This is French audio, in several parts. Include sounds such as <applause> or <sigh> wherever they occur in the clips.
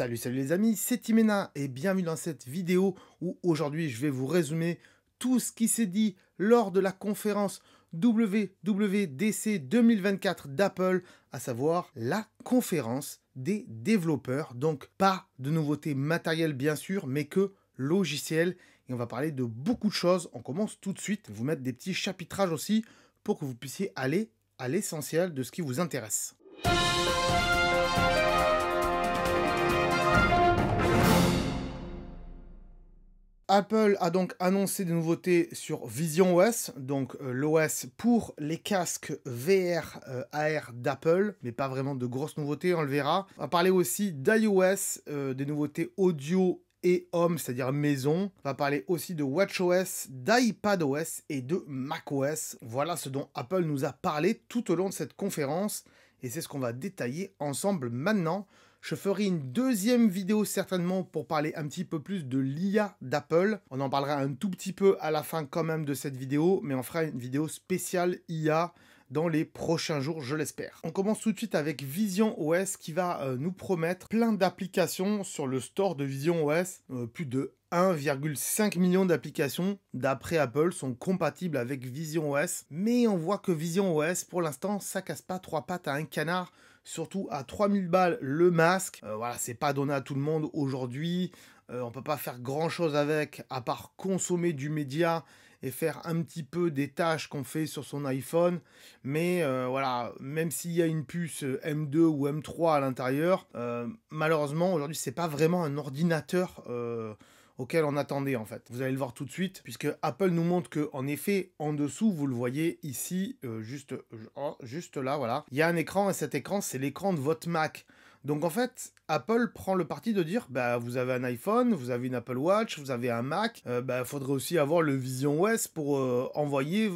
Salut salut les amis, c'est Timena et bienvenue dans cette vidéo où aujourd'hui je vais vous résumer tout ce qui s'est dit lors de la conférence WWDC 2024 d'Apple, à savoir la conférence des développeurs. Donc pas de nouveautés matérielles bien sûr, mais que logiciel Et on va parler de beaucoup de choses. On commence tout de suite. vous mettre des petits chapitrages aussi pour que vous puissiez aller à l'essentiel de ce qui vous intéresse. Apple a donc annoncé des nouveautés sur Vision OS, donc euh, l'OS pour les casques VR euh, AR d'Apple, mais pas vraiment de grosses nouveautés, on le verra. On va parler aussi d'iOS, euh, des nouveautés audio et home, c'est-à-dire maison. On va parler aussi de WatchOS, d'iPadOS et de macOS. Voilà ce dont Apple nous a parlé tout au long de cette conférence et c'est ce qu'on va détailler ensemble maintenant. Je ferai une deuxième vidéo certainement pour parler un petit peu plus de l'IA d'Apple. On en parlera un tout petit peu à la fin quand même de cette vidéo, mais on fera une vidéo spéciale IA dans les prochains jours, je l'espère. On commence tout de suite avec Vision OS qui va euh, nous promettre plein d'applications sur le store de Vision OS, euh, plus de 1,5 million d'applications d'après Apple sont compatibles avec Vision OS, mais on voit que Vision OS pour l'instant ça casse pas trois pattes à un canard surtout à 3000 balles le masque. Euh, voilà, c'est pas donné à tout le monde aujourd'hui. on euh, on peut pas faire grand chose avec à part consommer du média et faire un petit peu des tâches qu'on fait sur son iPhone. Mais euh, voilà, même s'il y a une puce M2 ou M3 à l'intérieur, malheureusement aujourd'hui c'est pas vraiment un ordinateur auquel on attendait en fait. Vous allez le voir tout de suite, puisque Apple nous montre que en effet, en dessous, vous le voyez ici, euh, juste, euh, juste là, voilà, il y a un écran et cet écran, c'est l'écran de votre Mac. Donc en fait, Apple prend le parti de dire, bah vous avez un iPhone, vous avez une Apple Watch, vous avez un Mac, euh, bah, faudrait aussi avoir le Vision OS pour euh, envoyer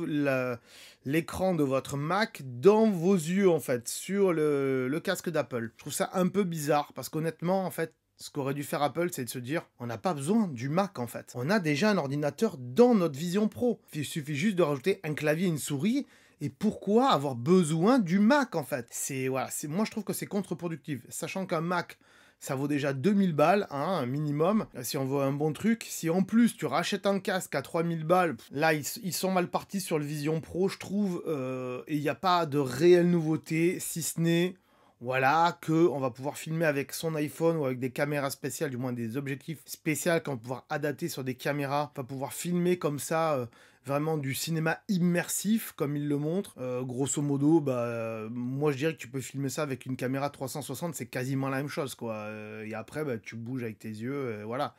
l'écran de votre Mac dans vos yeux en fait, sur le, le casque d'Apple. Je trouve ça un peu bizarre parce qu'honnêtement en fait, ce qu'aurait dû faire Apple, c'est de se dire, on n'a pas besoin du Mac en fait. On a déjà un ordinateur dans notre Vision Pro. Il suffit juste de rajouter un clavier une souris et pourquoi avoir besoin du Mac en fait C'est voilà, c'est moi je trouve que c'est contre-productif, sachant qu'un Mac ça vaut déjà 2000 balles, hein, un minimum, euh, si on veut un bon truc. Si en plus tu rachètes un casque à 3000 balles, là ils, sont mal partis sur le Vision Pro, je trouve, euh, et il n'y a pas de réelle nouveauté, si ce n'est voilà, que on va pouvoir filmer avec son iPhone ou avec des caméras spéciales, du moins des objectifs spéciaux qu'on va pouvoir adapter sur des caméras, on va pouvoir filmer comme ça euh, vraiment du cinéma immersif comme il le montre. Euh, grosso modo, bah, euh, moi je dirais que tu peux filmer ça avec une caméra 360, c'est quasiment la même chose quoi. Euh, et après, bah, tu bouges avec tes yeux, voilà.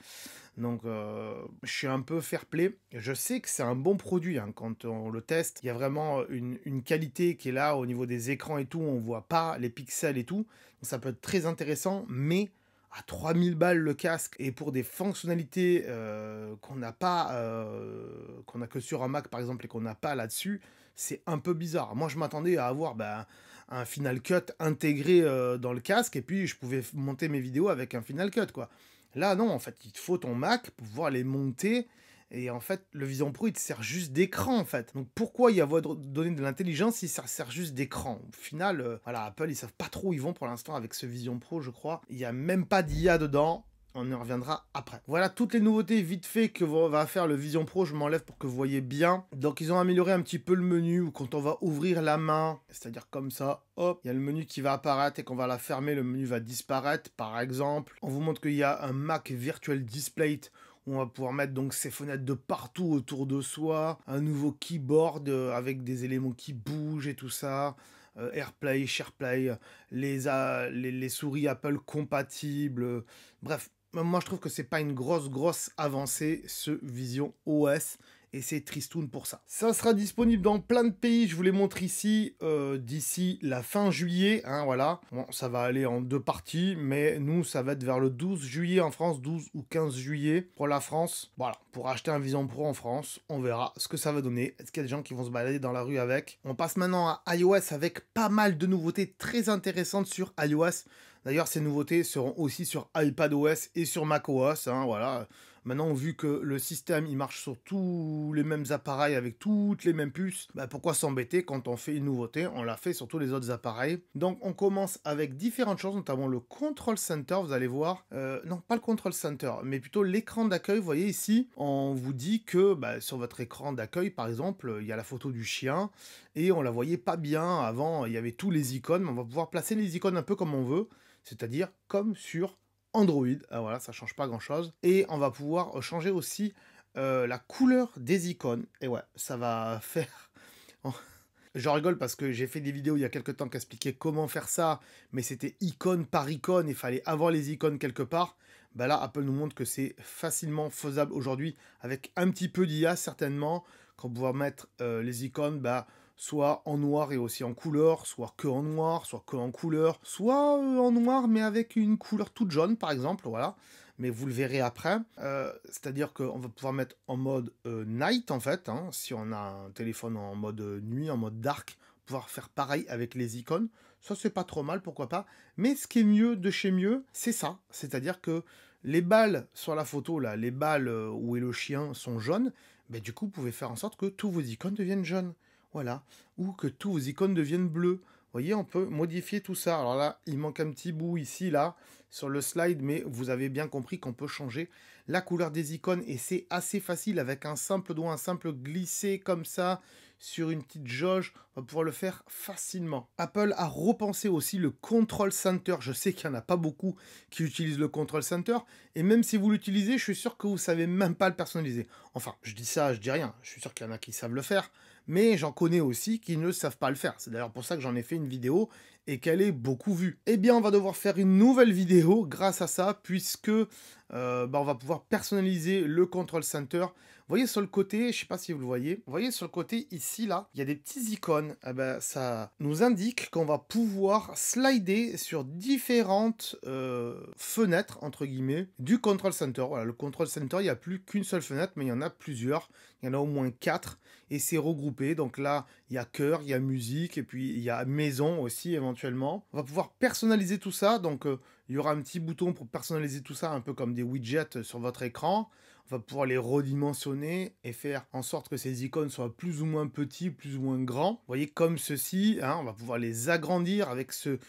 Donc, je suis un peu fair play. Je sais que c'est un bon produit hein. quand on le teste. Il y a vraiment une, qualité qui est là au niveau des écrans et tout. On voit pas les pixels et tout. ça peut être très intéressant, mais à 3000 balles le casque et pour des fonctionnalités euh, qu'on n'a pas, euh, qu'on a que sur un Mac par exemple et qu'on n'a pas là-dessus, c'est un peu bizarre. Moi je m'attendais à avoir bah, un Final Cut intégré euh, dans le casque et puis je pouvais monter mes vidéos avec un Final Cut quoi. Là non, en fait il faut ton Mac pour pouvoir les monter et en fait, le Vision Pro, il te sert juste d'écran, en fait. Donc pourquoi y avoir donné de l'intelligence si ça sert juste d'écran Au final, euh, voilà, Apple, ils savent pas trop où ils vont pour l'instant avec ce Vision Pro, je crois. Il n'y a même pas d'IA dedans on y reviendra après. Voilà toutes les nouveautés vite fait que va faire le Vision Pro, je m'enlève pour que vous voyez bien. Donc ils ont amélioré un petit peu le menu quand on va ouvrir la main, c'est-à-dire comme ça, hop, il y a le menu qui va apparaître et qu'on va la fermer, le menu va disparaître par exemple. On vous montre qu'il y a un Mac Virtual Display on va pouvoir mettre donc ces fenêtres de partout autour de soi, un nouveau keyboard euh, avec des éléments qui bougent et tout ça. Euh, AirPlay, SharePlay, les, les, les, souris Apple compatibles. Bref, moi je trouve que c'est pas une grosse grosse avancée ce Vision OS et c'est tristoun pour ça. Ça sera disponible dans plein de pays, je vous les montre ici, euh, d'ici la fin juillet, hein, voilà. Bon, ça va aller en deux parties, mais nous, ça va être vers le 12 juillet en France, 12 ou 15 juillet pour la France. Voilà, pour acheter un Vision Pro en France, on verra ce que ça va donner. Est-ce qu'il y a des gens qui vont se balader dans la rue avec On passe maintenant à iOS avec pas mal de nouveautés très intéressantes sur iOS. D'ailleurs, ces nouveautés seront aussi sur iPadOS et sur macOS, hein, voilà Maintenant, vu que le système il marche sur tous les mêmes appareils avec toutes les mêmes puces, bah, pourquoi s'embêter quand on fait une nouveauté On l'a fait sur tous les autres appareils. Donc on commence avec différentes choses, notamment le Control Center. Vous allez voir, euh, non pas le Control Center, mais plutôt l'écran d'accueil. Vous voyez ici, on vous dit que bah, sur votre écran d'accueil, par exemple, il y a la photo du chien et on la voyait pas bien avant. Il y avait tous les icônes, on va pouvoir placer les icônes un peu comme on veut, c'est-à-dire comme sur Android. Ah, voilà, ça change pas grand chose. Et on va pouvoir euh, changer aussi euh, la couleur des icônes. Et ouais, ça va <laughs> faire. <laughs> Je rigole parce que j'ai fait des vidéos il y a quelques temps qui expliquaient comment faire ça, mais c'était icône par icône, il fallait avoir les icônes quelque part. Bah là, Apple nous montre que c'est facilement faisable aujourd'hui avec un petit peu d'IA certainement. Quand pouvoir mettre euh, les icônes, bah, soit en noir et aussi en couleur, soit que en noir, soit que en couleur, soit euh, en noir mais avec une couleur toute jaune par exemple, voilà. Mais vous le verrez après. Euh, c'est-à-dire qu'on va pouvoir mettre en mode euh, night en fait, hein. si on a un téléphone en mode nuit, en mode dark, pouvoir faire pareil avec les icônes. Ça c'est pas trop mal, pourquoi pas. Mais ce qui est mieux de chez mieux, c'est ça. C'est-à-dire que les balles sur la photo, là, les balles où est le chien sont jaunes, mais ben, du coup vous pouvez faire en sorte que tous vos icônes deviennent jaunes. Voilà. Ou que tous vos icônes deviennent bleus. Vous voyez, on peut modifier tout ça. Alors là, il manque un petit bout ici, là, sur le slide, mais vous avez bien compris qu'on peut changer la couleur des icônes. Et c'est assez facile avec un simple doigt, un simple glisser comme ça sur une petite jauge. On va pouvoir le faire facilement. Apple a repensé aussi le Control Center. Je sais qu'il n'y en a pas beaucoup qui utilisent le Control Center. Et même si vous l'utilisez, je suis sûr que vous ne savez même pas le personnaliser. Enfin, je dis ça, je dis rien. Je suis sûr qu'il y en a qui savent le faire mais j'en connais aussi qui ne savent pas le faire. C'est d'ailleurs pour ça que j'en ai fait une vidéo et qu'elle est beaucoup vue. Eh bien, on va devoir faire une nouvelle vidéo grâce à ça, puisque euh, bah, on va pouvoir personnaliser le Control Center voyez sur le côté, je ne sais pas si vous le voyez, vous voyez sur le côté ici, là, il y a des petits icônes. Eh ben, ça nous indique qu'on va pouvoir slider sur différentes euh, fenêtres, entre guillemets, du Control Center. Voilà, le Control Center, il n'y a plus qu'une seule fenêtre, mais il y en a plusieurs. Il y en a au moins quatre et c'est regroupé. Donc là, il y a cœur, il y a musique et puis il y a maison aussi éventuellement. On va pouvoir personnaliser tout ça. Donc euh, il y aura un petit bouton pour personnaliser tout ça, un peu comme des widgets sur votre écran on va pouvoir les redimensionner et faire en sorte que ces icônes soient plus ou moins petits, plus ou moins grands. Vous voyez, comme ceci, hein, on va pouvoir les agrandir avec ce,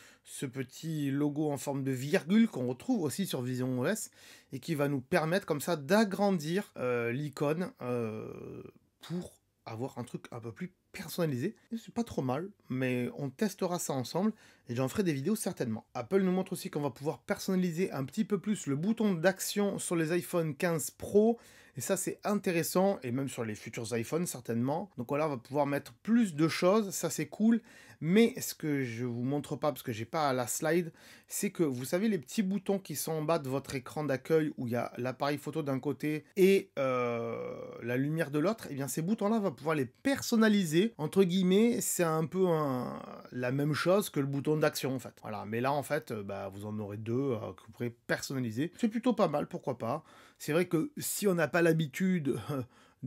petit logo en forme de virgule qu'on retrouve aussi sur Vision OS et qui va nous permettre comme ça d'agrandir euh, l'icône euh, pour avoir un truc un peu plus personnalisé. C'est pas trop mal, mais on testera ça ensemble et j'en ferai des vidéos certainement. Apple nous montre aussi qu'on va pouvoir personnaliser un petit peu plus le bouton d'action sur les iPhone 15 Pro. Et ça, c'est intéressant, et même sur les futurs iPhones, certainement. Donc voilà, on va pouvoir mettre plus de choses, ça c'est cool. Mais ce que je vous montre pas parce que j'ai pas la slide, c'est que vous savez les petits boutons qui sont en bas de votre écran d'accueil où il y a l'appareil photo d'un côté et euh, la lumière de l'autre, et eh bien ces boutons-là, on va pouvoir les personnaliser. Entre guillemets, c'est un peu la même chose que le bouton d'action en fait. Voilà, mais là en fait, euh, bah, vous en aurez deux euh, que vous pourrez personnaliser. C'est plutôt pas mal, pourquoi pas. C'est vrai que si on n'a pas l'habitude... <laughs>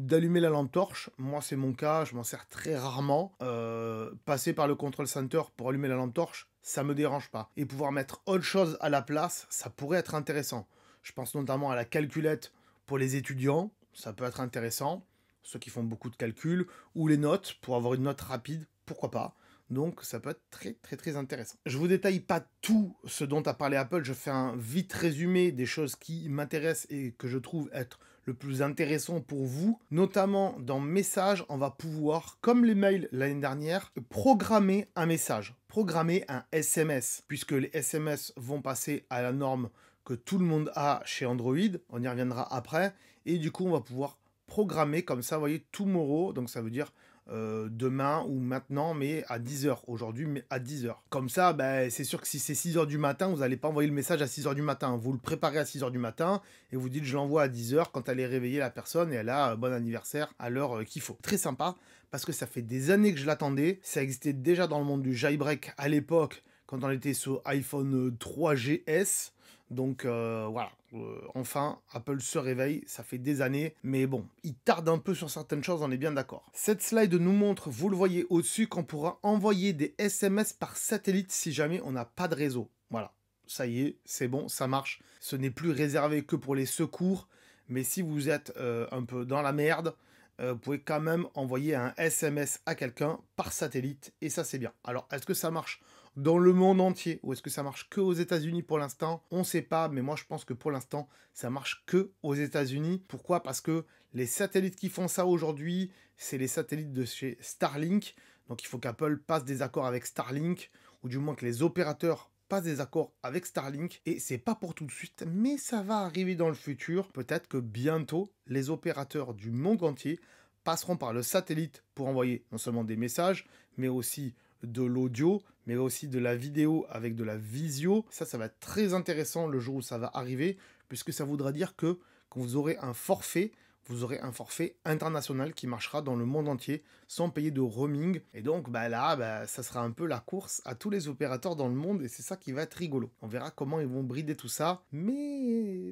d'allumer la lampe torche. Moi, c'est mon cas, je m'en sers très rarement. Euh, passer par le control center pour allumer la lampe torche, ça me dérange pas. Et pouvoir mettre autre chose à la place, ça pourrait être intéressant. Je pense notamment à la calculette pour les étudiants, ça peut être intéressant. Ceux qui font beaucoup de calculs, ou les notes pour avoir une note rapide, pourquoi pas. Donc ça peut être très très très intéressant. Je vous détaille pas tout ce dont a parlé Apple, je fais un vite résumé des choses qui m'intéressent et que je trouve être le plus intéressant pour vous. Notamment dans message, on va pouvoir, comme les mails l'année dernière, programmer un message, programmer un SMS, puisque les SMS vont passer à la norme que tout le monde a chez Android, on y reviendra après, et du coup on va pouvoir programmer comme ça, vous voyez, tomorrow, donc ça veut dire euh, demain ou maintenant, mais à 10h aujourd'hui, mais à 10h. Comme ça, ben, c'est sûr que si c'est 6h du matin, vous n'allez pas envoyer le message à 6h du matin. Vous le préparez à 6h du matin et vous dites je l'envoie à 10h quand elle est réveillée la personne et elle a euh, bon anniversaire à l'heure euh, qu'il faut. Très sympa parce que ça fait des années que je l'attendais. Ça existait déjà dans le monde du jailbreak à l'époque quand on était sur iPhone 3GS. Donc euh, voilà, euh, enfin, Apple se réveille, ça fait des années, mais bon, il tarde un peu sur certaines choses, on est bien d'accord. Cette slide nous montre, vous le voyez au-dessus, qu'on pourra envoyer des SMS par satellite si jamais on n'a pas de réseau. Voilà, ça y est, c'est bon, ça marche. Ce n'est plus réservé que pour les secours, mais si vous êtes euh, un peu dans la merde, vous pouvez quand même envoyer un SMS à quelqu'un par satellite, et ça c'est bien. Alors, est-ce que ça marche dans le monde entier ou est-ce que ça marche que aux États-Unis pour l'instant On ne sait pas, mais moi je pense que pour l'instant ça marche que aux États-Unis. Pourquoi Parce que les satellites qui font ça aujourd'hui, c'est les satellites de chez Starlink. Donc il faut qu'Apple passe des accords avec Starlink ou du moins que les opérateurs passent des accords avec Starlink et c'est pas pour tout de suite mais ça va arriver dans le futur peut-être que bientôt les opérateurs du monde entier passeront par le satellite pour envoyer non seulement des messages mais aussi de l'audio, mais aussi de la vidéo avec de la visio. Ça, ça va être très intéressant le jour où ça va arriver, puisque ça voudra dire que quand vous aurez un forfait, vous aurez un forfait international qui marchera dans le monde entier sans payer de roaming. Et donc bah là, bah, ça sera un peu la course à tous les opérateurs dans le monde et c'est ça qui va être rigolo. On verra comment ils vont brider tout ça, mais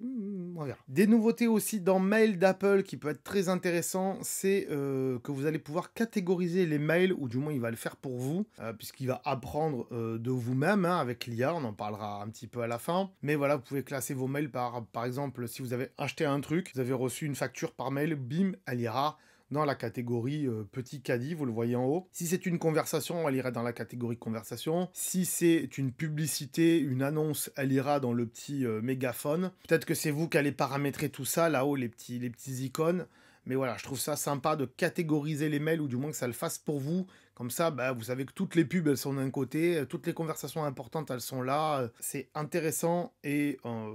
mm, on verra. Des nouveautés aussi dans Mail d'Apple qui peut être très intéressant, c'est euh, que vous allez pouvoir catégoriser les mails, ou du moins il va le faire pour vous, euh, puisqu'il va apprendre euh, de vous-même hein, avec l'IA, on en parlera un petit peu à la fin. Mais voilà, vous pouvez classer vos mails par, par exemple, si vous avez acheté un truc, vous avez reçu une facture par mail, bim, elle ira dans la catégorie euh, petit caddie, vous le voyez en haut. Si c'est une conversation, elle ira dans la catégorie conversation. Si c'est une publicité, une annonce, elle ira dans le petit euh, mégaphone. Peut-être que c'est vous qui allez paramétrer tout ça, là-haut, les petits, les petits icônes. Mais voilà, je trouve ça sympa de catégoriser les mails, ou du moins que ça le fasse pour vous. Comme ça, bah, vous savez que toutes les pubs, elles sont d'un côté, toutes les conversations importantes, elles sont là. C'est intéressant et... Euh,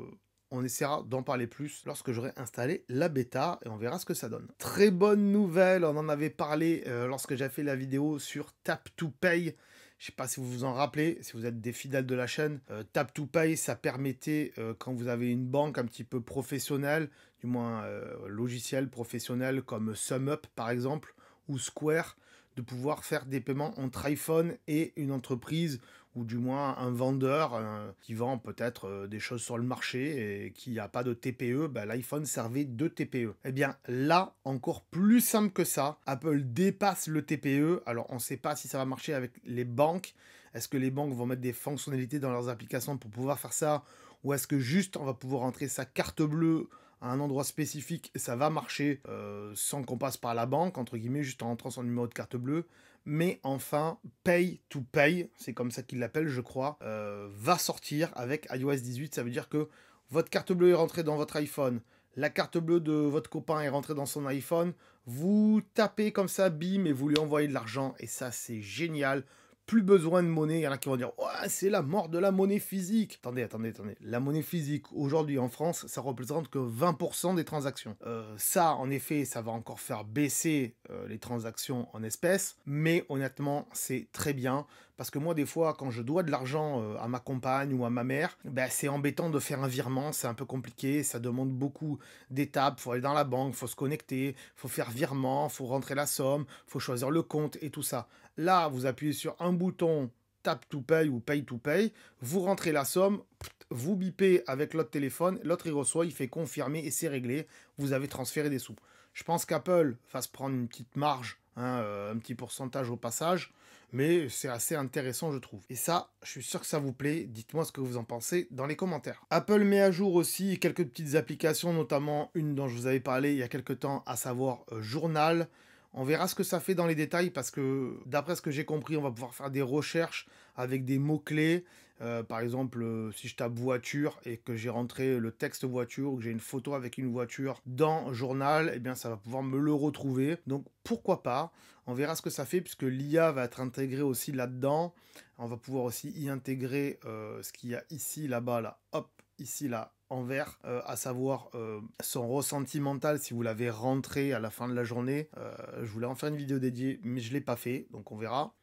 on essaiera d'en parler plus lorsque j'aurai installé la bêta et on verra ce que ça donne. Très bonne nouvelle, on en avait parlé euh, lorsque j'ai fait la vidéo sur Tap to Pay. Je sais pas si vous vous en rappelez, si vous êtes des fidèles de la chaîne. Euh, Tap to Pay, ça permettait, euh, quand vous avez une banque un petit peu professionnelle, du moins logiciel professionnel comme SumUp par exemple, ou Square, de pouvoir faire des paiements entre iPhone et une entreprise ou du moins un vendeur euh, qui vend peut-être euh, des choses sur le marché et qui n'a pas de TPE, bah, l'iPhone servait de TPE. Eh bien là, encore plus simple que ça, Apple dépasse le TPE. Alors on ne sait pas si ça va marcher avec les banques. Est-ce que les banques vont mettre des fonctionnalités dans leurs applications pour pouvoir faire ça Ou est-ce que juste on va pouvoir entrer sa carte bleue un endroit spécifique, ça va marcher euh, sans qu'on passe par la banque, entre guillemets, juste en entrant son numéro de carte bleue. Mais enfin, Pay to Pay, c'est comme ça qu'il l'appelle, je crois, euh, va sortir avec iOS 18. Ça veut dire que votre carte bleue est rentrée dans votre iPhone, la carte bleue de votre copain est rentrée dans son iPhone, vous tapez comme ça, bim, et vous lui envoyez de l'argent. Et ça, c'est génial plus besoin de monnaie. Il y en a qui vont dire c'est la mort de la monnaie physique. Attendez, attendez, attendez. La monnaie physique, aujourd'hui en France, ça représente que 20% des transactions. Euh, ça, en effet, ça va encore faire baisser euh, les transactions en espèces, mais honnêtement, c'est très bien. Parce que moi, des fois, quand je dois de l'argent euh, à ma compagne ou à ma mère, ben, c'est embêtant de faire un virement, c'est un peu compliqué, ça demande beaucoup d'étapes. faut aller dans la banque, faut se connecter, faut faire virement, faut rentrer la somme, faut choisir le compte et tout ça. Là, vous appuyez sur un bouton Tap to Pay ou Pay to Pay, vous rentrez la somme, vous bipez avec l'autre téléphone, l'autre il reçoit, il fait confirmer et c'est réglé, vous avez transféré des sous. Je pense qu'Apple fasse prendre une petite marge, hein, euh, un petit pourcentage au passage, mais c'est assez intéressant je trouve. Et ça, je suis sûr que ça vous plaît, dites-moi ce que vous en pensez dans les commentaires. Apple met à jour aussi quelques petites applications, notamment une dont je vous avais parlé il y a quelques temps, à savoir euh, Journal, on verra ce que ça fait dans les détails parce que d'après ce que j'ai compris, on va pouvoir faire des recherches avec des mots-clés. Euh, par exemple, euh, si je tape voiture et que j'ai rentré le texte voiture ou que j'ai une photo avec une voiture dans journal, eh bien ça va pouvoir me le retrouver. Donc pourquoi pas On verra ce que ça fait puisque l'IA va être intégrée aussi là-dedans. On va pouvoir aussi y intégrer euh, ce qu'il y a ici, là-bas, là, hop, ici, là, envers, euh, à savoir euh, son ressenti mental si vous l'avez rentré à la fin de la journée. Euh, je voulais en faire une vidéo dédiée, mais je ne l'ai pas fait, donc on verra.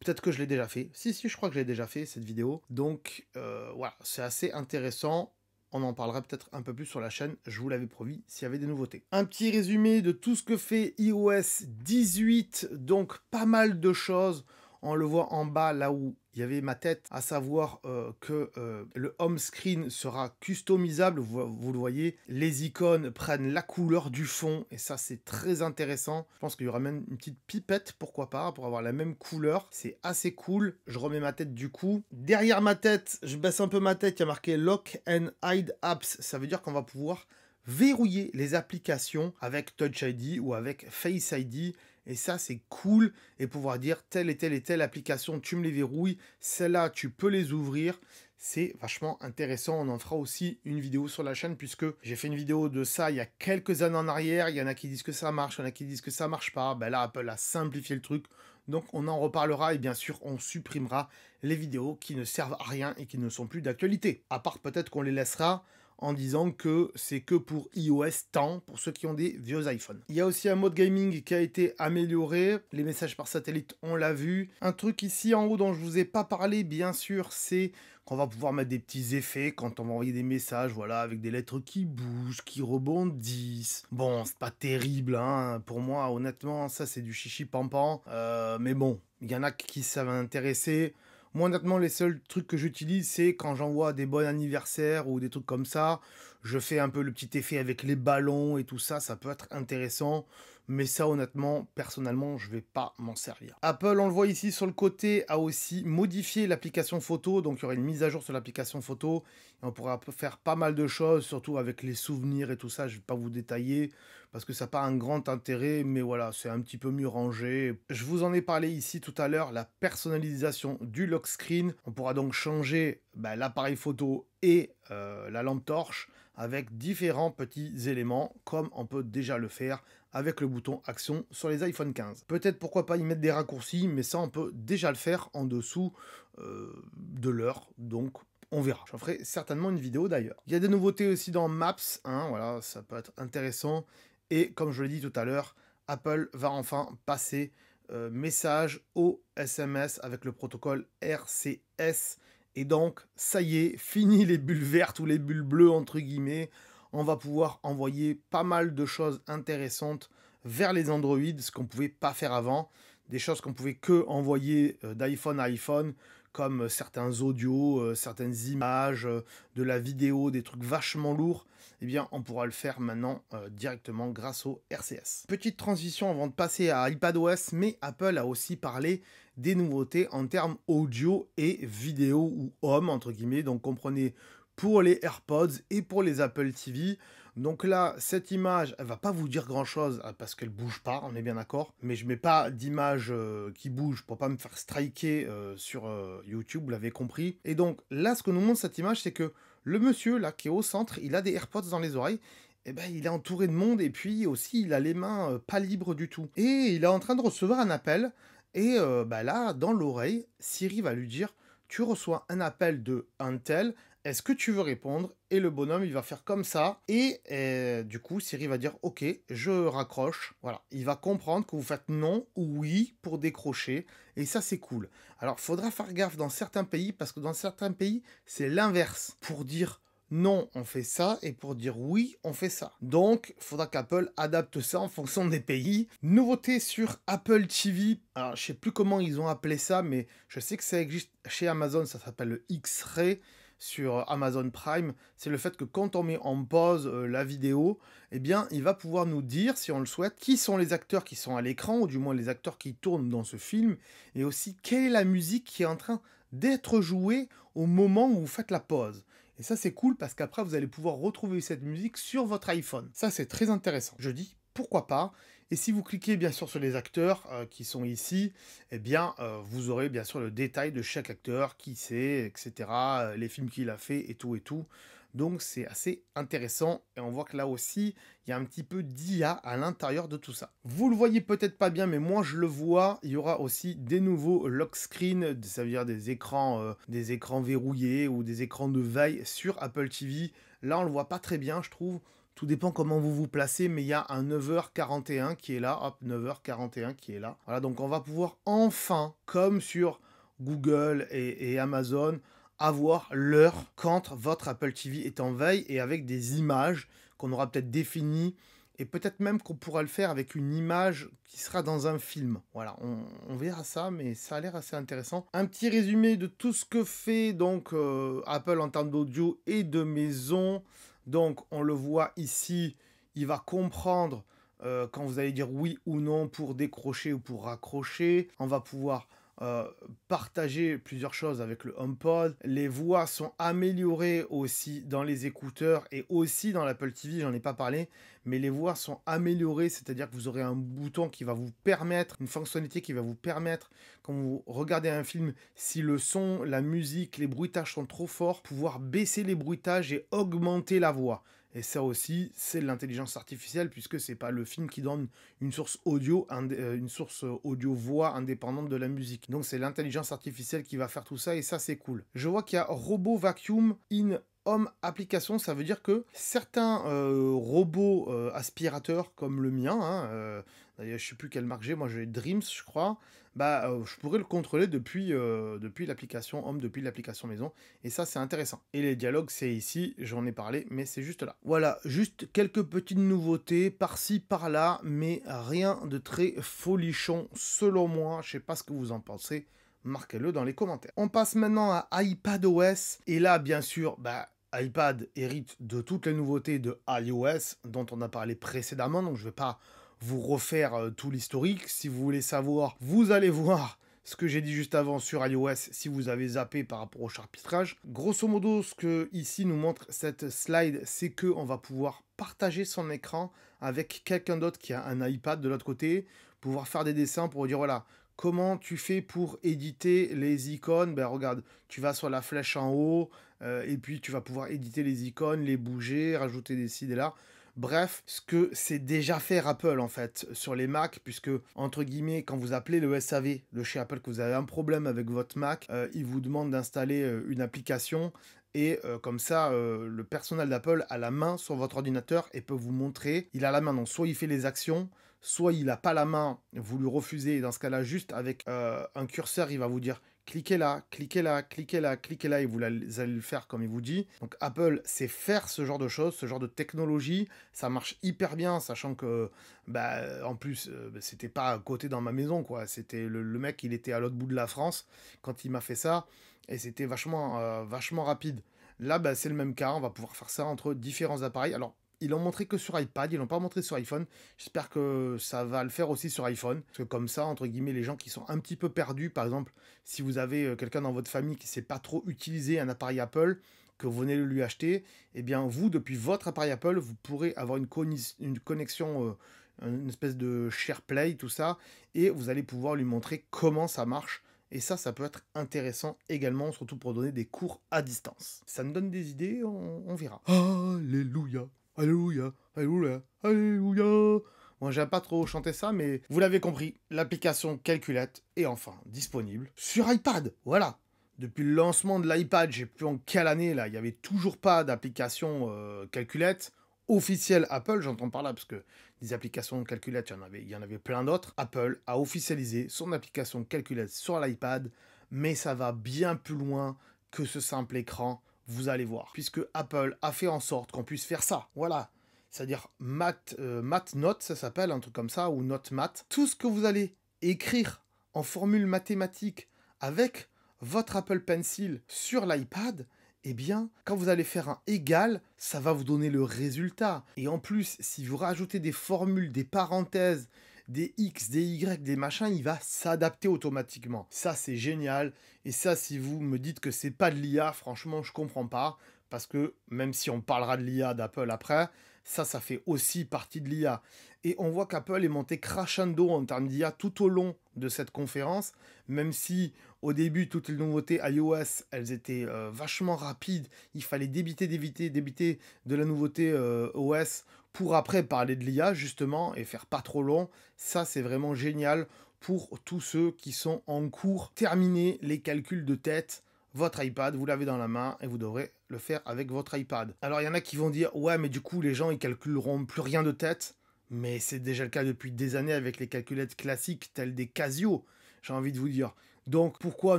Peut-être que je l'ai déjà fait. Si, si, je crois que j'ai déjà fait, cette vidéo. Donc voilà, c'est assez intéressant. On en parlera peut-être un peu plus sur la chaîne, je vous l'avais promis, s'il y avait des nouveautés. Un petit résumé de tout ce que fait iOS 18, donc pas mal de choses on le voit en bas là où il y avait ma tête, à savoir euh, que euh, le home screen sera customisable, vous, vous, le voyez, les icônes prennent la couleur du fond, et ça c'est très intéressant. Je pense qu'il y aura même une petite pipette, pourquoi pas, pour avoir la même couleur, c'est assez cool. Je remets ma tête du coup. Derrière ma tête, je baisse un peu ma tête, il y a marqué Lock and Hide Apps, ça veut dire qu'on va pouvoir verrouiller les applications avec Touch ID ou avec Face ID et ça, c'est cool. Et pouvoir dire telle et telle et telle application, tu me les verrouilles. Celle-là, tu peux les ouvrir. C'est vachement intéressant. On en fera aussi une vidéo sur la chaîne puisque j'ai fait une vidéo de ça il y a quelques années en arrière. Il y en a qui disent que ça marche, il y en a qui disent que ça marche pas. Ben là, Apple a simplifié le truc. Donc on en reparlera et bien sûr on supprimera les vidéos qui ne servent à rien et qui ne sont plus d'actualité. À part peut-être qu'on les laissera en disant que c'est que pour iOS tant pour ceux qui ont des vieux iPhones. Il y a aussi un mode gaming qui a été amélioré, les messages par satellite on l'a vu. Un truc ici en haut dont je vous ai pas parlé bien sûr c'est qu'on va pouvoir mettre des petits effets quand on va envoyer des messages, voilà, avec des lettres qui bougent, qui rebondissent. Bon, c'est pas terrible, hein, pour moi, honnêtement, ça c'est du chichi pampan, euh, mais bon, il y en a qui va intéresser. Moi, honnêtement, les seuls trucs que j'utilise, c'est quand j'envoie des bons anniversaires ou des trucs comme ça. Je fais un peu le petit effet avec les ballons et tout ça. Ça peut être intéressant mais ça honnêtement, personnellement, je ne vais pas m'en servir. Apple, on le voit ici sur le côté, a aussi modifié l'application photo, donc il y aura une mise à jour sur l'application photo, on pourra faire pas mal de choses, surtout avec les souvenirs et tout ça, je ne vais pas vous détailler, parce que ça n'a pas un grand intérêt, mais voilà, c'est un petit peu mieux rangé. Je vous en ai parlé ici tout à l'heure, la personnalisation du lock screen, on pourra donc changer bah, l'appareil photo et euh, la lampe torche, avec différents petits éléments comme on peut déjà le faire avec le bouton action sur les iPhone 15. Peut-être pourquoi pas y mettre des raccourcis, mais ça on peut déjà le faire en dessous euh, de l'heure, donc on verra. J'en ferai certainement une vidéo d'ailleurs. Il y a des nouveautés aussi dans Maps, hein, voilà, ça peut être intéressant. Et comme je l'ai dit tout à l'heure, Apple va enfin passer euh, message au SMS avec le protocole RCS. Et donc, ça y est, fini les bulles vertes ou les bulles bleues entre guillemets on va pouvoir envoyer pas mal de choses intéressantes vers les Android, ce qu'on ne pouvait pas faire avant, des choses qu'on pouvait que envoyer euh, d'iPhone à iPhone, comme euh, certains audios, euh, certaines images, de la vidéo, des trucs vachement lourds, et eh bien on pourra le faire maintenant directement grâce au RCS. Petite transition avant de passer à iPadOS, mais Apple a aussi parlé des nouveautés en termes audio et vidéo ou home entre guillemets, donc comprenez pour les AirPods et pour les Apple TV. Donc là, cette image, elle va pas vous dire grand-chose hein, parce qu'elle bouge pas, on est bien d'accord. Mais je mets pas d'image euh, qui bouge pour pas me faire striker euh, sur euh, YouTube, vous l'avez compris. Et donc là, ce que nous montre cette image, c'est que le monsieur là qui est au centre, il a des AirPods dans les oreilles. Et eh ben, il est entouré de monde et puis aussi il a les mains pas libres du tout. Et il est en train de recevoir un appel. Et bah là, dans l'oreille, Siri va lui dire tu reçois un appel de un tel, est-ce que tu veux répondre Et le bonhomme, il va faire comme ça. Et, euh, du coup, Siri va dire, ok, je raccroche. Voilà, il va comprendre que vous faites non ou oui pour décrocher. Et ça, c'est cool. Alors, faudra faire gaffe dans certains pays, parce que dans certains pays, c'est l'inverse. Pour dire non, on fait ça, et pour dire oui, on fait ça. Donc, faudra qu'Apple adapte ça en fonction des pays. Nouveauté sur Apple TV. Alors, je sais plus comment ils ont appelé ça, mais je sais que ça existe chez Amazon, ça s'appelle le X-Ray sur euh, Amazon Prime, c'est le fait que quand on met en pause euh, la vidéo, eh bien, il va pouvoir nous dire, si on le souhaite, qui sont les acteurs qui sont à l'écran, ou du moins les acteurs qui tournent dans ce film, et aussi quelle est la musique qui est en train d'être jouée au moment où vous faites la pause. Et ça, c'est cool parce qu'après, vous allez pouvoir retrouver cette musique sur votre iPhone. Ça, c'est très intéressant. Je dis pourquoi pas. Et si vous cliquez bien sûr sur les acteurs euh, qui sont ici, eh bien euh, vous aurez bien sûr le détail de chaque acteur, qui c'est, etc., euh, les films qu'il a fait et tout et tout. Donc c'est assez intéressant et on voit que là aussi il y a un petit peu d'IA à l'intérieur de tout ça. Vous le voyez peut-être pas bien mais moi je le vois, il y aura aussi des nouveaux lock screen, ça veut dire des écrans, des écrans verrouillés ou des écrans de veille sur Apple TV. Là on le voit pas très bien je trouve, tout dépend comment vous vous placez, mais il y a un 9h41 qui est là, hop, 9h41 qui est là. Voilà, donc on va pouvoir enfin, comme sur Google et, Amazon, avoir l'heure quand votre Apple TV est en veille et avec des images qu'on aura peut-être définies et peut-être même qu'on pourra le faire avec une image qui sera dans un film. Voilà, on, verra ça, mais ça a l'air assez intéressant. Un petit résumé de tout ce que fait donc euh, Apple en termes d'audio et de maison. Donc on le voit ici, il va comprendre euh, quand vous allez dire oui ou non pour décrocher ou pour raccrocher. On va pouvoir euh, partager plusieurs choses avec le HomePod. Les voix sont améliorées aussi dans les écouteurs et aussi dans l'Apple TV, j'en ai pas parlé, mais les voix sont améliorées, c'est-à-dire que vous aurez un bouton qui va vous permettre, une fonctionnalité qui va vous permettre, quand vous regardez un film, si le son, la musique, les bruitages sont trop forts, pouvoir baisser les bruitages et augmenter la voix. Et ça aussi, c'est l'intelligence artificielle, puisque c'est pas le film qui donne une source audio, euh, une source euh, audio-voix indépendante de la musique. Donc c'est l'intelligence artificielle qui va faire tout ça, et ça c'est cool. Je vois qu'il y a Robo Vacuum in Home Application, ça veut dire que certains euh, robots aspirateurs comme le mien, hein, D'ailleurs, je sais plus quelle marque j'ai. Moi, j'ai Dreams, je crois. Bah, euh, je pourrais le contrôler depuis, euh, depuis l'application Home, depuis l'application Maison. Et ça, c'est intéressant. Et les dialogues, c'est ici. J'en ai parlé, mais c'est juste là. Voilà, juste quelques petites nouveautés par-ci, par-là, mais rien de très folichon selon moi. Je ne sais pas ce que vous en pensez. Marquez-le dans les commentaires. On passe maintenant à iPadOS. Et là, bien sûr, bah, iPad hérite de toutes les nouveautés de iOS dont on a parlé précédemment, donc je ne vais pas vous refaire euh, tout l'historique. Si vous voulez savoir, vous allez voir ce que j'ai dit juste avant sur iOS si vous avez zappé par rapport au charpitrage. Grosso modo, ce que ici nous montre cette slide, c'est que on va pouvoir partager son écran avec quelqu'un d'autre qui a un iPad de l'autre côté, pouvoir faire des dessins pour dire voilà, comment tu fais pour éditer les icônes Ben regarde, tu vas sur la flèche en haut euh, et puis tu vas pouvoir éditer les icônes, les bouger, rajouter des cides là. Bref, ce que c'est déjà fait Apple en fait sur les Mac, puisque entre guillemets, quand vous appelez le SAV le chez Apple, que vous avez un problème avec votre Mac, euh, il vous demande d'installer euh, une application et euh, comme ça le personnel d'Apple a la main sur votre ordinateur et peut vous montrer, il a la main, donc soit il fait les actions, soit il n'a pas la main, vous lui refusez, dans ce cas-là juste avec un curseur il va vous dire cliquez là, cliquez là, cliquez là, cliquez là, et vous allez le faire comme il vous dit. Donc Apple sait faire ce genre de choses, ce genre de technologie, ça marche hyper bien, sachant que, bah, en plus, euh, bah, c'était pas à côté dans ma maison, quoi. C'était le, mec, il était à l'autre bout de la France quand il m'a fait ça, et c'était vachement, euh, vachement rapide. Là, bah, c'est le même cas, on va pouvoir faire ça entre différents appareils. Alors, ils l'ont montré que sur iPad, ils l'ont pas montré sur iPhone. J'espère que ça va le faire aussi sur iPhone. Parce que comme ça, entre guillemets, les gens qui sont un petit peu perdus, par exemple, si vous avez euh, quelqu'un dans votre famille qui sait pas trop utiliser un appareil Apple, que vous venez le lui acheter, eh bien vous, depuis votre appareil Apple, vous pourrez avoir une, connexion, euh, une espèce de SharePlay, tout ça, et vous allez pouvoir lui montrer comment ça marche. Et ça, ça peut être intéressant également, surtout pour donner des cours à distance. Ça me donne des idées, on, on verra. Alléluia Alléluia, Alléluia, Alléluia. Moi, j'aime pas trop chanter ça, mais vous l'avez compris, l'application Calculette est enfin disponible sur iPad. Voilà. Depuis le lancement de l'iPad, j'ai plus en quelle année là, il n'y avait toujours pas d'application euh, Calculette officielle Apple, j'entends par là, parce que des applications Calculette, y il y en avait plein d'autres. Apple a officialisé son application Calculette sur l'iPad, mais ça va bien plus loin que ce simple écran vous allez voir. Puisque Apple a fait en sorte qu'on puisse faire ça. Voilà. C'est-à-dire mat, euh, math ça s'appelle, un truc comme ça, ou note math Tout ce que vous allez écrire en formule mathématique avec votre Apple Pencil sur l'iPad, eh bien, quand vous allez faire un égal, ça va vous donner le résultat. Et en plus, si vous rajoutez des formules, des parenthèses des X, des Y, des machins, il va s'adapter automatiquement. Ça, c'est génial. Et ça, si vous me dites que c'est pas de l'IA, franchement, je comprends pas. Parce que même si on parlera de l'IA d'Apple après, ça, ça fait aussi partie de l'IA. Et on voit qu'Apple est monté crashando en termes d'IA tout au long de cette conférence, même si au début, toutes les nouveautés iOS, elles étaient euh, vachement rapides. Il fallait débiter, débiter, débiter de la nouveauté euh, OS pour après parler de l'IA justement et faire pas trop long. Ça, c'est vraiment génial pour tous ceux qui sont en cours. Terminer les calculs de tête. Votre iPad, vous l'avez dans la main et vous devrez le faire avec votre iPad. Alors il y en a qui vont dire ouais mais du coup les gens ils calculeront plus rien de tête. Mais c'est déjà le cas depuis des années avec les calculettes classiques telles des Casio, j'ai envie de vous dire. Donc pourquoi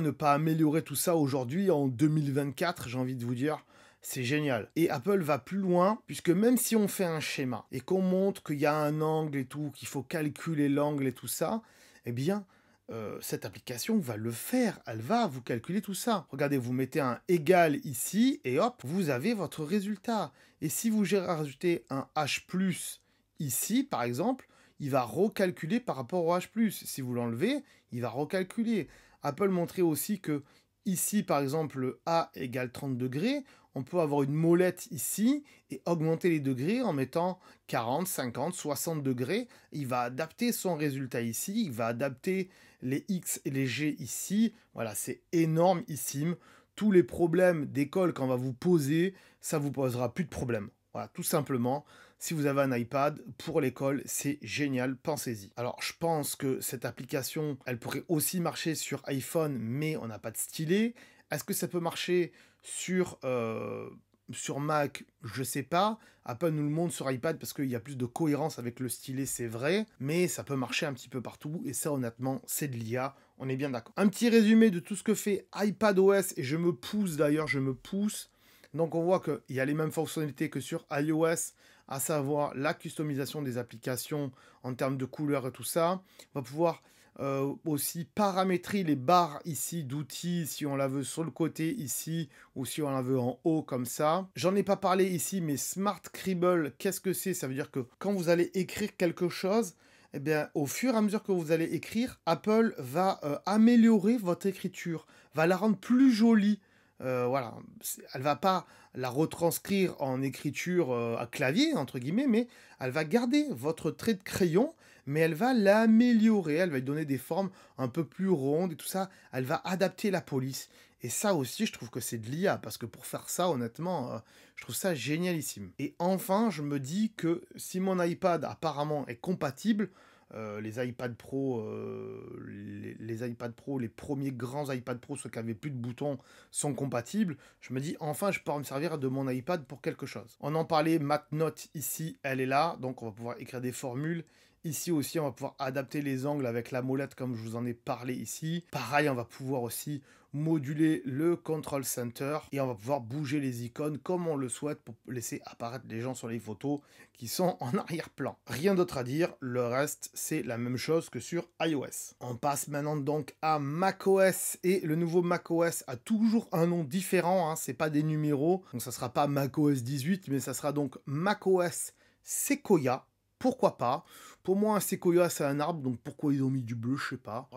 ne pas améliorer tout ça aujourd'hui en 2024, j'ai envie de vous dire c'est génial. Et Apple va plus loin, puisque même si on fait un schéma et qu'on montre qu'il y a un angle et tout, qu'il faut calculer l'angle et tout ça, eh bien, euh, cette application va le faire, elle va vous calculer tout ça. Regardez, vous mettez un égal ici et hop, vous avez votre résultat. Et si vous rajoutez un H ⁇ ici, par exemple, il va recalculer par rapport au H ⁇ Si vous l'enlevez, il va recalculer. Apple montrait aussi que ici, par exemple, A égale 30 degrés, on peut avoir une molette ici et augmenter les degrés en mettant 40, 50, 60 degrés. Il va adapter son résultat ici, il va adapter les X et les G ici. Voilà, c'est énormissime. Tous les problèmes d'école qu'on va vous poser, ça vous posera plus de problème. Voilà, tout simplement. Si vous avez un iPad pour l'école, c'est génial, pensez-y. Alors je pense que cette application, elle pourrait aussi marcher sur iPhone, mais on n'a pas de stylet. Est-ce que ça peut marcher sur... Euh, sur Mac, je sais pas. Apple nous le montre sur iPad parce qu'il y a plus de cohérence avec le stylet, c'est vrai. Mais ça peut marcher un petit peu partout. Et ça, honnêtement, c'est de l'IA. On est bien d'accord. Un petit résumé de tout ce que fait iPadOS. Et je me pousse d'ailleurs, je me pousse. Donc on voit qu'il y a les mêmes fonctionnalités que sur iOS à savoir la customisation des applications en termes de couleurs et tout ça. On va pouvoir euh, aussi paramétrer les barres ici d'outils si on la veut sur le côté ici ou si on la veut en haut comme ça. J'en ai pas parlé ici mais Smart Cribble, qu'est-ce que c'est Ça veut dire que quand vous allez écrire quelque chose, eh bien, au fur et à mesure que vous allez écrire, Apple va euh, améliorer votre écriture, va la rendre plus jolie, euh, voilà, elle va pas la retranscrire en écriture euh, à clavier, entre guillemets, mais elle va garder votre trait de crayon, mais elle va l'améliorer, elle va lui donner des formes un peu plus rondes et tout ça, elle va adapter la police. Et ça aussi, je trouve que c'est de l'IA, parce que pour faire ça, honnêtement, euh, je trouve ça génialissime. Et enfin, je me dis que si mon iPad apparemment est compatible, euh, les iPad Pro, euh, les, iPad Pro, les premiers grands iPad Pro, ceux qui n'avaient plus de boutons, sont compatibles. Je me dis, enfin, je peux me servir de mon iPad pour quelque chose. On en parlait, MacNote ici, elle est là, donc on va pouvoir écrire des formules Ici aussi, on va pouvoir adapter les angles avec la molette comme je vous en ai parlé ici. Pareil, on va pouvoir aussi moduler le control center et on va pouvoir bouger les icônes comme on le souhaite pour laisser apparaître les gens sur les photos qui sont en <laughs> arrière-plan. Rien d'autre à dire, le reste c'est la même chose que sur iOS. On passe maintenant donc à macOS et le nouveau macOS a toujours un nom différent, hein, ce n'est pas des numéros, donc ça sera pas macOS 18 mais ça sera donc macOS Sequoia pourquoi pas Pour moi, un séquoia, c'est un arbre, donc pourquoi ils ont mis du bleu, je sais pas.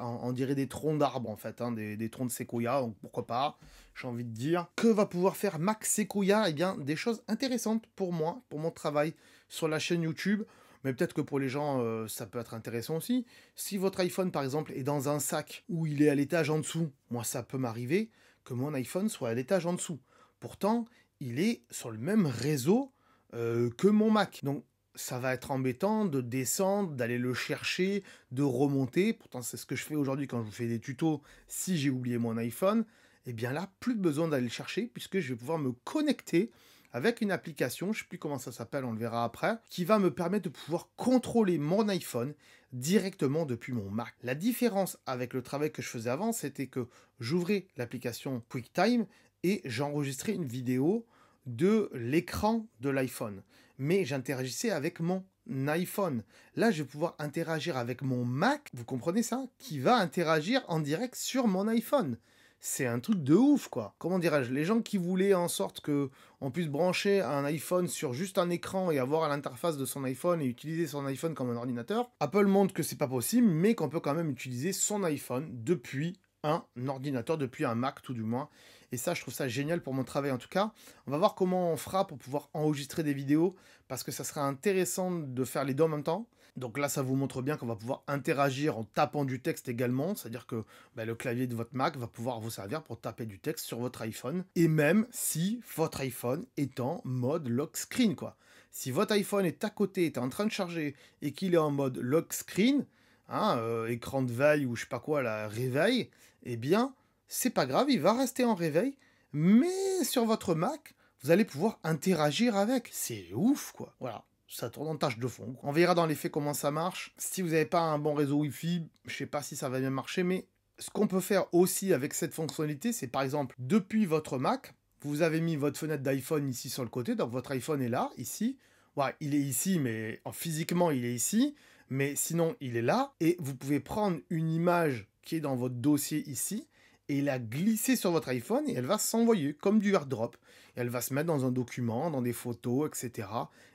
on dirait des troncs d'arbres, en fait, hein, des, troncs de séquoia, donc pourquoi pas J'ai envie de dire. Que va pouvoir faire Mac Séquoia Eh bien, des choses intéressantes pour moi, pour mon travail sur la chaîne YouTube. Mais peut-être que pour les gens, euh, ça peut être intéressant aussi. Si votre iPhone, par exemple, est dans un sac où il est à l'étage en dessous, moi, ça peut m'arriver que mon iPhone soit à l'étage en dessous. Pourtant, il est sur le même réseau euh, que mon Mac. Donc ça va être embêtant de descendre, d'aller le chercher, de remonter. Pourtant, c'est ce que je fais aujourd'hui quand je vous fais des tutos si j'ai oublié mon iPhone. Et eh bien là, plus besoin d'aller le chercher puisque je vais pouvoir me connecter avec une application, je ne sais plus comment ça s'appelle, on le verra après, qui va me permettre de pouvoir contrôler mon iPhone directement depuis mon Mac. La différence avec le travail que je faisais avant, c'était que j'ouvrais l'application QuickTime et j'enregistrais une vidéo de l'écran de l'iPhone mais j'interagissais avec mon iPhone. Là, je vais pouvoir interagir avec mon Mac, vous comprenez ça Qui va interagir en direct sur mon iPhone. C'est un truc de ouf, quoi. Comment dirais-je Les gens qui voulaient en sorte que on puisse brancher un iPhone sur juste un écran et avoir l'interface de son iPhone et utiliser son iPhone comme un ordinateur, Apple montre que c'est pas possible, mais qu'on peut quand même utiliser son iPhone depuis un ordinateur, depuis un Mac tout du moins, et ça, je trouve ça génial pour mon travail en tout cas. On va voir comment on fera pour pouvoir enregistrer des vidéos, parce que ça sera intéressant de faire les deux en même temps. Donc là, ça vous montre bien qu'on va pouvoir interagir en tapant du texte également, c'est-à-dire que bah, le clavier de votre Mac va pouvoir vous servir pour taper du texte sur votre iPhone, et même si votre iPhone est en mode lock screen, quoi. Si votre iPhone est à côté, est en train de charger, et qu'il est en mode lock screen, hein, euh, écran de veille ou je sais pas quoi, la réveil, eh bien, c'est pas grave, il va rester en réveil, mais sur votre Mac, vous allez pouvoir interagir avec. C'est ouf, quoi. Voilà, ça tourne en tâche de fond. On verra dans les faits comment ça marche. Si vous n'avez pas un bon réseau Wi-Fi, je sais pas si ça va bien marcher, mais ce qu'on peut faire aussi avec cette fonctionnalité, c'est par exemple, depuis votre Mac, vous avez mis votre fenêtre d'iPhone ici sur le côté, donc votre iPhone est là, ici. Ouais, il est ici, mais oh, physiquement, il est ici. Mais sinon, il est là. Et vous pouvez prendre une image qui est dans votre dossier ici et la glisser sur votre iPhone et elle va s'envoyer comme du AirDrop. elle va se mettre dans un document, dans des photos, etc.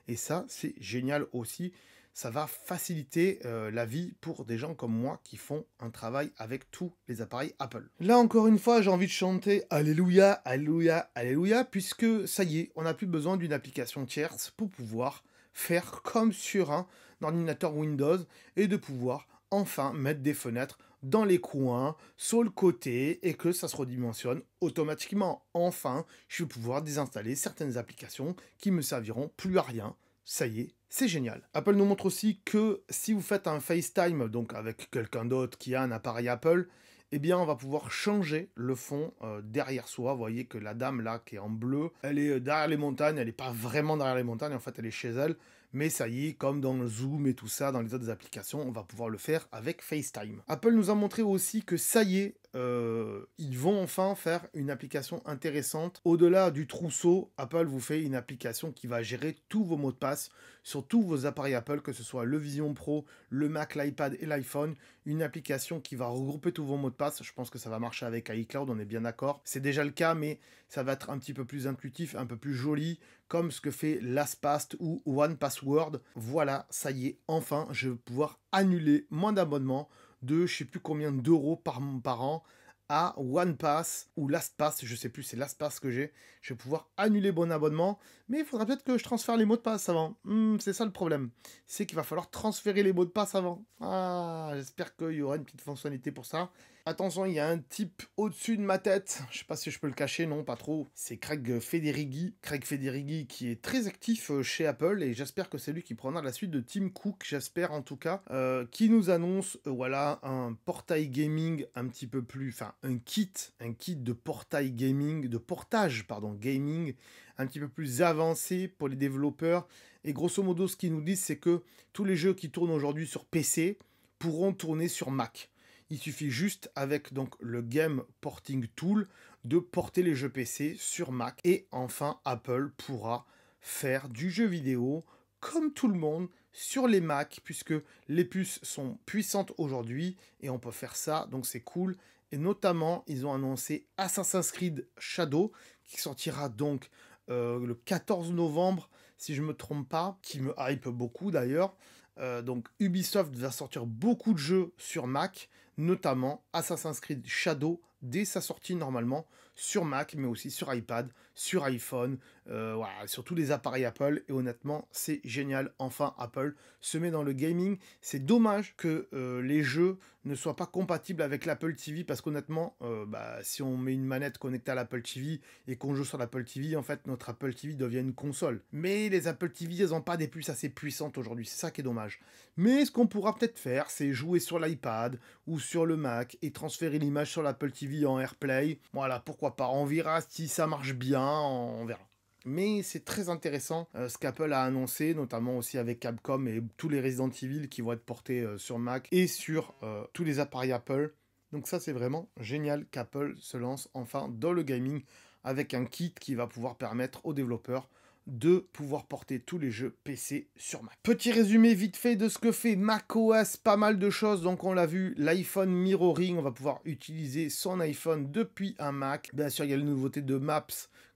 Et ça, c'est génial aussi. Ça va faciliter euh, la vie pour des gens comme moi qui font un travail avec tous les appareils Apple. Là encore une fois, j'ai envie de chanter Alléluia, Alléluia, Alléluia, puisque ça y est, on n'a plus besoin d'une application tierce pour pouvoir faire comme sur un ordinateur Windows et de pouvoir enfin mettre des fenêtres dans les coins, sur le côté, et que ça se redimensionne automatiquement. Enfin, je vais pouvoir désinstaller certaines applications qui me serviront plus à rien. Ça y est, c'est génial. Apple nous montre aussi que si vous faites un FaceTime, donc avec quelqu'un d'autre qui a un appareil Apple, eh bien on va pouvoir changer le fond euh, derrière soi. Vous voyez que la dame là qui est en bleu, elle est euh, derrière les montagnes, elle n'est pas vraiment derrière les montagnes, en fait elle est chez elle, mais ça y est, comme dans le Zoom et tout ça, dans les autres applications, on va pouvoir le faire avec FaceTime. Apple nous a montré aussi que ça y est, euh, ils vont enfin faire une application intéressante. Au-delà du trousseau, Apple vous fait une application qui va gérer tous vos mots de passe sur tous vos appareils Apple, que ce soit le Vision Pro, le Mac, l'iPad et l'iPhone. Une application qui va regrouper tous vos mots de passe. Je pense que ça va marcher avec iCloud, on est bien d'accord. C'est déjà le cas, mais ça va être un petit peu plus intuitif, un peu plus joli comme ce que fait LastPass ou OnePassword. Voilà, ça y est, enfin, je vais pouvoir annuler moins d'abonnements de je sais plus combien d'euros par, an à OnePass ou LastPass, je sais plus, c'est LastPass que j'ai. Je vais pouvoir annuler mon abonnement, mais il faudra peut-être que je transfère les mots de passe avant. Hmm, c'est ça le problème. C'est qu'il va falloir transférer les mots de passe avant. Ah, j'espère qu'il y aura une petite fonctionnalité pour ça. Attention, il y a un type au-dessus de ma tête. Je sais pas si je peux le cacher, non, pas trop. C'est Craig Federighi. Craig Federighi qui est très actif euh, chez Apple et j'espère que c'est lui qui prendra la suite de Tim Cook, j'espère en tout cas, euh, qui nous annonce, euh, voilà, un portail gaming un petit peu plus, enfin, un kit, un kit de portail gaming, de portage, pardon, gaming, un petit peu plus avancé pour les développeurs. Et grosso modo, ce qu'ils nous disent, c'est que tous les jeux qui tournent aujourd'hui sur PC pourront tourner sur Mac. Il suffit juste avec donc le Game Porting Tool de porter les jeux PC sur Mac. Et enfin, Apple pourra faire du jeu vidéo comme tout le monde sur les Mac puisque les puces sont puissantes aujourd'hui et on peut faire ça donc c'est cool et notamment ils ont annoncé Assassin's Creed Shadow qui sortira donc euh, le 14 novembre si je me trompe pas qui me hype beaucoup d'ailleurs euh, donc Ubisoft va sortir beaucoup de jeux sur Mac notamment Assassin's Creed Shadow dès sa sortie normalement sur Mac, mais aussi sur iPad, sur iPhone, euh, voilà, sur tous les appareils Apple. Et honnêtement, c'est génial. Enfin, Apple se met dans le gaming. C'est dommage que euh, les jeux ne soient pas compatibles avec l'Apple TV, parce qu'honnêtement, euh, bah, si on met une manette connectée à l'Apple TV et qu'on joue sur l'Apple TV, en fait, notre Apple TV devient une console. Mais les Apple TV, elles n'ont pas des puces assez puissantes aujourd'hui. C'est ça qui est dommage. Mais ce qu'on pourra peut-être faire, c'est jouer sur l'iPad ou sur le Mac et transférer l'image sur l'Apple TV en AirPlay. Voilà, pourquoi pas. On verra si ça marche bien, on verra. Mais c'est très intéressant euh, ce qu'Apple a annoncé, notamment aussi avec Capcom et tous les Resident Evil qui vont être portés euh, sur Mac et sur euh, tous les appareils Apple. Donc ça c'est vraiment génial qu'Apple se lance enfin dans le gaming avec un kit qui va pouvoir permettre aux développeurs de pouvoir porter tous les jeux PC sur Mac. Petit résumé vite fait de ce que fait macOS, pas mal de choses, donc on l'a vu, l'iPhone mirroring, on va pouvoir utiliser son iPhone depuis un Mac. Bien sûr, il y a les nouveautés de Maps,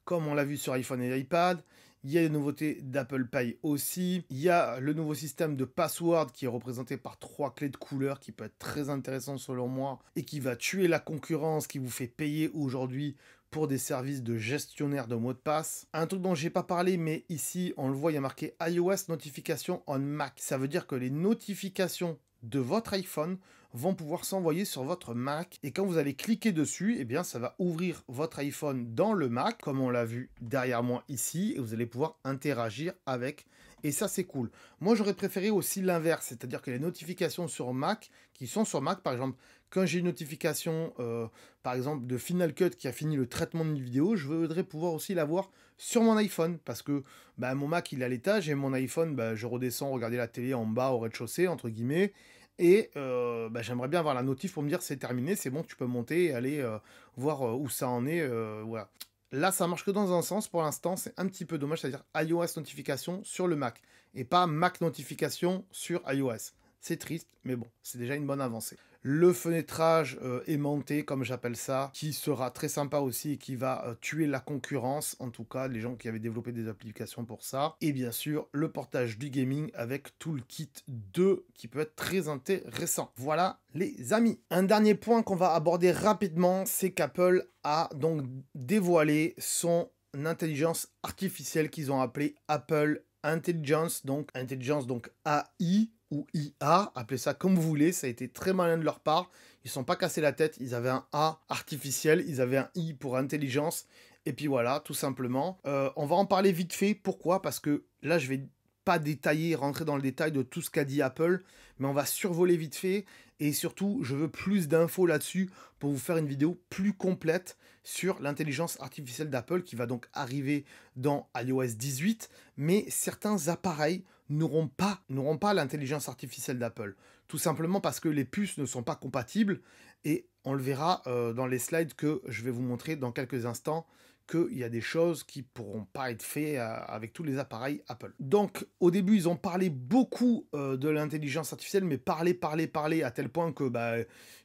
comme on l'a vu sur iPhone et iPad. Il y a les nouveautés d'Apple Pay aussi. Il y a le nouveau système de password qui est représenté par trois clés de couleur qui peut être très intéressant selon moi et qui va tuer la concurrence qui vous fait payer aujourd'hui pour des services de gestionnaire de mots de passe. Un truc dont j'ai pas parlé, mais ici, on le voit, il y a marqué iOS Notification on Mac. Ça veut dire que les notifications de votre iPhone vont pouvoir s'envoyer sur votre Mac. Et quand vous allez cliquer dessus, et eh bien, ça va ouvrir votre iPhone dans le Mac, comme on l'a vu derrière moi ici, et vous allez pouvoir interagir avec. Et ça, c'est cool. Moi, j'aurais préféré aussi l'inverse, c'est-à-dire que les notifications sur Mac, qui sont sur Mac, par exemple, quand j'ai une notification, euh, par exemple, de Final Cut qui a fini le traitement de mes vidéo, je voudrais pouvoir aussi l'avoir sur mon iPhone. Parce que bah, mon Mac, il est à l'étage et mon iPhone, bah, je redescends regarder la télé en bas au rez-de-chaussée, entre guillemets. Et euh, bah, j'aimerais bien avoir la notif pour me dire c'est terminé, c'est bon, tu peux monter et aller euh, voir où ça en est. voilà. Là, ça marche que dans un sens pour l'instant, c'est un petit peu dommage, c'est-à-dire iOS notification sur le Mac et pas Mac notification sur iOS. C'est triste, mais bon, c'est déjà une bonne avancée le fenêtrage euh, aimanté, comme j'appelle ça, qui sera très sympa aussi et qui va euh, tuer la concurrence, en tout cas les gens qui avaient développé des applications pour ça. Et bien sûr, le portage du gaming avec tout le kit 2 qui peut être très intéressant. Voilà les amis. Un dernier point qu'on va aborder rapidement, c'est qu'Apple a donc dévoilé son intelligence artificielle qu'ils ont appelée Apple Intelligence, donc intelligence donc AI, ou IA, appelez ça comme vous voulez, ça a été très malin de leur part. Ils ne sont pas cassés la tête, ils avaient un A artificiel, ils avaient un I pour intelligence, et puis voilà, tout simplement. Euh, on va en parler vite fait, pourquoi Parce que là, je ne vais pas détailler, rentrer dans le détail de tout ce qu'a dit Apple, mais on va survoler vite fait, et surtout, je veux plus d'infos là-dessus pour vous faire une vidéo plus complète sur l'intelligence artificielle d'Apple qui va donc arriver dans iOS 18, mais certains appareils n'auront pas, n'auront pas l'intelligence artificielle d'Apple. Tout simplement parce que les puces ne sont pas compatibles et on le verra euh, dans les slides que je vais vous montrer dans quelques instants qu'il y a des choses qui pourront pas être faites euh, avec tous les appareils Apple. Donc au début ils ont parlé beaucoup euh, de l'intelligence artificielle mais parler, parler, parler à tel point que bah,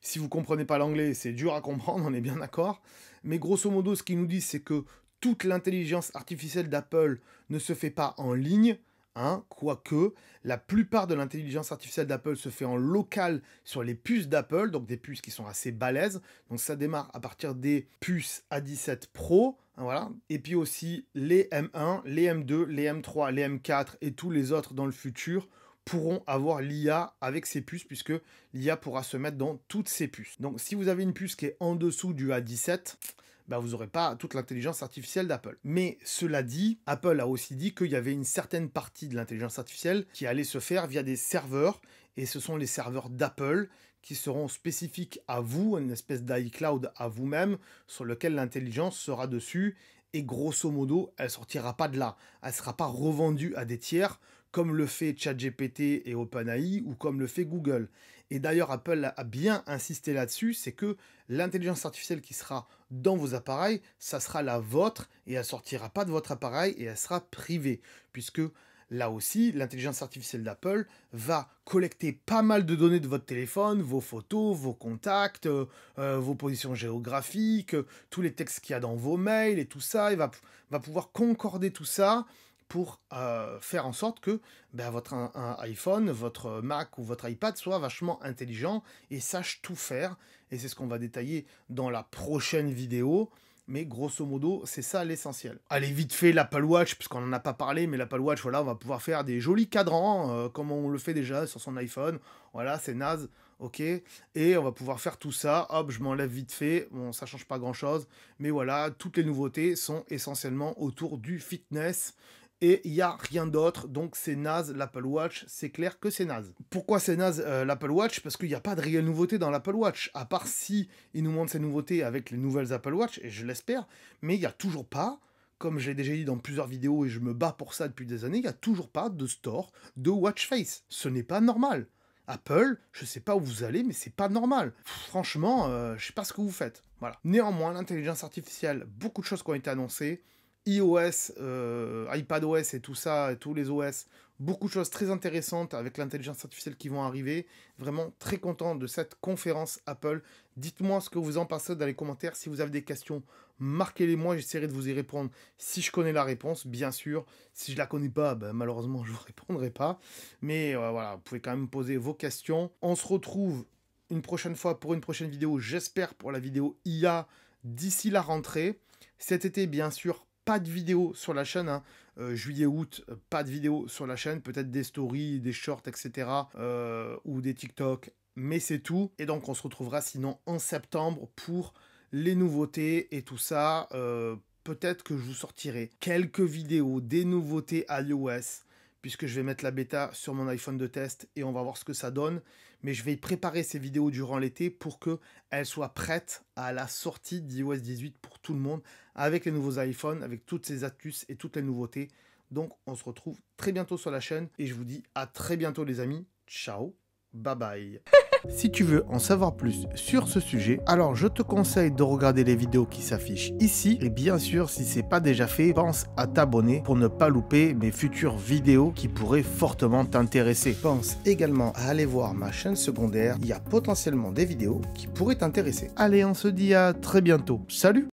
si vous comprenez pas l'anglais c'est dur à comprendre, on est bien d'accord. Mais grosso modo ce qu'ils nous disent c'est que toute l'intelligence artificielle d'Apple ne se fait pas en ligne, Hein, quoique la plupart de l'intelligence artificielle d'Apple se fait en local sur les puces d'Apple, donc des puces qui sont assez balèzes. Donc ça démarre à partir des puces A17 Pro, hein, voilà. Et puis aussi les M1, les M2, les M3, les M4 et tous les autres dans le futur pourront avoir l'IA avec ces puces puisque l'IA pourra se mettre dans toutes ces puces. Donc si vous avez une puce qui est en dessous du A17, bah, vous n'aurez pas toute l'intelligence artificielle d'Apple. Mais cela dit, Apple a aussi dit qu'il y avait une certaine partie de l'intelligence artificielle qui allait se faire via des serveurs, et ce sont les serveurs d'Apple qui seront spécifiques à vous, une espèce d'iCloud à vous-même, sur lequel l'intelligence sera dessus, et grosso modo, elle sortira pas de là. Elle sera pas revendue à des tiers, comme le fait ChatGPT et OpenAI, ou comme le fait Google. Et d'ailleurs, Apple a bien insisté là-dessus, c'est que l'intelligence artificielle qui sera dans vos appareils, ça sera la vôtre et elle sortira pas de votre appareil et elle sera privée, puisque là aussi, l'intelligence artificielle d'Apple va collecter pas mal de données de votre téléphone, vos photos, vos contacts, euh, euh, vos positions géographiques, tous les textes qu'il y a dans vos mails et tout ça. Il va pouvoir concorder tout ça pour euh, faire en sorte que ben, votre iPhone, votre Mac ou votre iPad soit vachement intelligent et sache tout faire. Et c'est ce qu'on va détailler dans la prochaine vidéo. Mais grosso modo, c'est ça l'essentiel. Allez, vite fait, l'Apple Watch, puisqu'on n'en a pas parlé, mais l'Apple Watch, voilà, on va pouvoir faire des jolis cadrans, euh, comme on le fait déjà sur son iPhone. Voilà, c'est naze ok Et on va pouvoir faire tout ça, hop, je m'enlève vite fait, bon, ça change pas grand-chose, mais voilà, toutes les nouveautés sont essentiellement autour du fitness, et il n'y a rien d'autre, donc c'est naze l'Apple Watch, c'est clair que c'est naze. Pourquoi c'est naze euh, l'Apple Watch Parce qu'il n'y a pas de réelle nouveauté dans l'Apple Watch, à part si il nous montre ses nouveautés avec les nouvelles Apple Watch, et je l'espère, mais il n'y a toujours pas, comme je l'ai déjà dit dans plusieurs vidéos et je me bats pour ça depuis des années, il n'y a toujours pas de store de Watch Face. Ce n'est pas normal. Apple, je sais pas où vous allez, mais c'est pas normal. Franchement, je euh, je sais pas ce que vous faites. Voilà. Néanmoins, l'intelligence artificielle, beaucoup de choses qui ont été annoncées iOS, euh, iPadOS et tout ça, tous les OS, beaucoup de choses très intéressantes avec l'intelligence artificielle qui vont arriver. Vraiment très content de cette conférence Apple. Dites-moi ce que vous en pensez dans les commentaires. Si vous avez des questions, marquez-les moi, j'essaierai de vous y répondre si je connais la réponse, bien sûr. Si je la connais pas, ben, malheureusement, <laughs> je vous répondrai pas. Mais euh, voilà, vous pouvez quand même poser vos questions. On se retrouve une prochaine fois pour une prochaine vidéo, j'espère pour la vidéo IA d'ici la rentrée. Cet été, bien sûr, pas de vidéo sur la chaîne. Hein. Euh, Juillet-août, euh, pas de vidéo sur la chaîne. Peut-être des stories, des shorts, etc. Euh, ou des TikTok. Mais c'est tout. Et donc on se retrouvera sinon en septembre pour les nouveautés et tout ça. Peut-être que je vous sortirai quelques vidéos, des nouveautés à iOS puisque je vais mettre la bêta sur mon iPhone de test et on va voir ce que ça donne mais je vais préparer ces vidéos durant l'été pour qu'elles soient prêtes à la sortie d'iOS 18 pour tout le monde, avec les nouveaux iPhones, avec toutes ces astuces et toutes les nouveautés. Donc on se retrouve très bientôt sur la chaîne et je vous dis à très bientôt les amis. Ciao, bye bye. <laughs> si tu veux en savoir plus sur ce sujet, alors je te conseille de regarder les vidéos qui s'affichent ici. Et bien sûr, si c'est pas déjà fait, pense à t'abonner pour ne pas louper mes futures vidéos qui pourraient fortement t'intéresser. Pense également à aller voir ma chaîne secondaire. Il y a potentiellement des vidéos qui pourraient t'intéresser. Allez, on se dit à très bientôt. Salut